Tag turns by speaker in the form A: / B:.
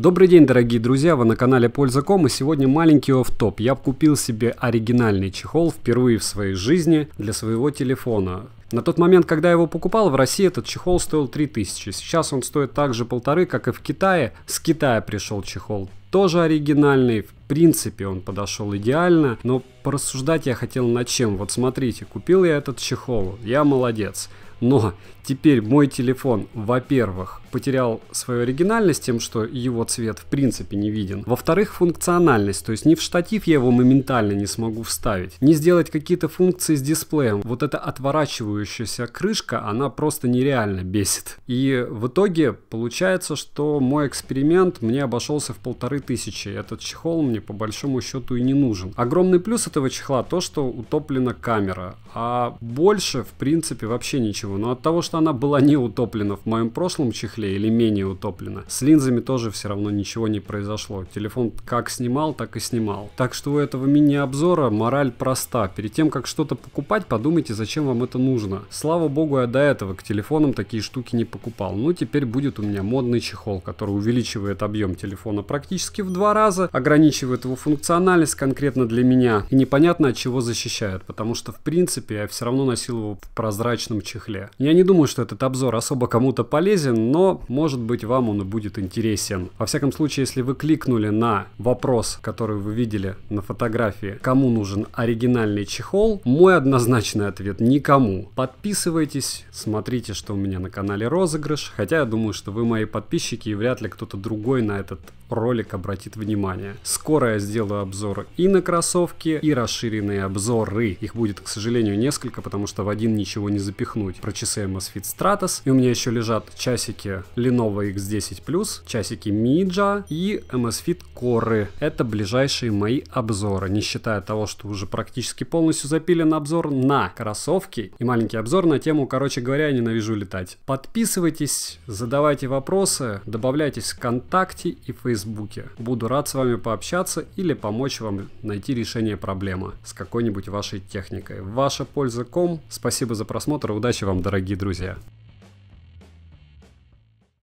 A: Добрый день, дорогие друзья, вы на канале Польза.ком и сегодня маленький оф топ Я купил себе оригинальный чехол впервые в своей жизни для своего телефона. На тот момент, когда я его покупал, в России этот чехол стоил 3000. Сейчас он стоит также полторы, как и в Китае. С Китая пришел чехол. Тоже оригинальный, в принципе он подошел идеально, но порассуждать я хотел над чем. Вот смотрите, купил я этот чехол, я молодец. Но теперь мой телефон, во-первых, потерял свою оригинальность тем, что его цвет в принципе не виден. Во-вторых, функциональность, то есть ни в штатив я его моментально не смогу вставить, не сделать какие-то функции с дисплеем. Вот эта отворачивающаяся крышка, она просто нереально бесит. И в итоге получается, что мой эксперимент мне обошелся в полторы тысячи. Этот чехол мне по большому счету и не нужен. Огромный плюс этого чехла то, что утоплена камера, а больше в принципе вообще ничего красиво, но от того, что она была не утоплена в моем прошлом чехле или менее утоплена, с линзами тоже все равно ничего не произошло. Телефон как снимал, так и снимал. Так что у этого мини-обзора мораль проста. Перед тем, как что-то покупать, подумайте, зачем вам это нужно. Слава богу, я до этого к телефонам такие штуки не покупал. Ну, теперь будет у меня модный чехол, который увеличивает объем телефона практически в два раза, ограничивает его функциональность конкретно для меня. И непонятно, от чего защищает, потому что, в принципе, я все равно носил его в прозрачном чехле история. Я не думаю, что этот обзор особо кому-то полезен, но может быть вам он и будет интересен. Во всяком случае, если вы кликнули на вопрос, который вы видели на фотографии, кому нужен оригинальный чехол, мой однозначный ответ – никому. Подписывайтесь, смотрите, что у меня на канале розыгрыш, хотя я думаю, что вы мои подписчики и вряд ли кто-то другой на этот ролик обратит внимание. Скоро я сделаю обзор и на кроссовки, и расширенные обзоры. Их будет, к сожалению, несколько, потому что в один ничего не запихнуть про часы MSFit Stratos. И у меня еще лежат часики Lenovo X10 часики Mija и MSFit Core. Это ближайшие мои обзоры, не считая того, что уже практически полностью запилен обзор на кроссовки и маленький обзор на тему, короче говоря, я ненавижу летать. Подписывайтесь, задавайте вопросы, добавляйтесь в ВКонтакте и Фейсбуке. Буду рад с вами пообщаться или помочь вам найти решение проблемы с какой-нибудь вашей техникой. Ваша польза ком. Спасибо за просмотр удачи вам дорогие друзья.